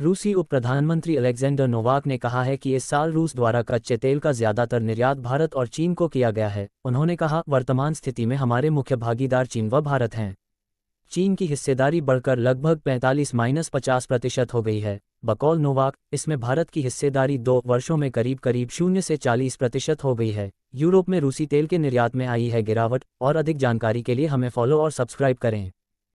रूसी उप प्रधानमंत्री अलेक्जेंडर नोवाक ने कहा है कि इस साल रूस द्वारा कच्चे तेल का ज्यादातर निर्यात भारत और चीन को किया गया है उन्होंने कहा वर्तमान स्थिति में हमारे मुख्य भागीदार चीन व भारत हैं चीन की हिस्सेदारी बढ़कर लगभग 45 माइनस पचास प्रतिशत हो गई है बकौल नोवाक इसमें भारत की हिस्सेदारी दो वर्षों में करीब करीब शून्य से 40 प्रतिशत हो गई है यूरोप में रूसी तेल के निर्यात में आई है गिरावट और अधिक जानकारी के लिए हमें फॉलो और सब्सक्राइब करें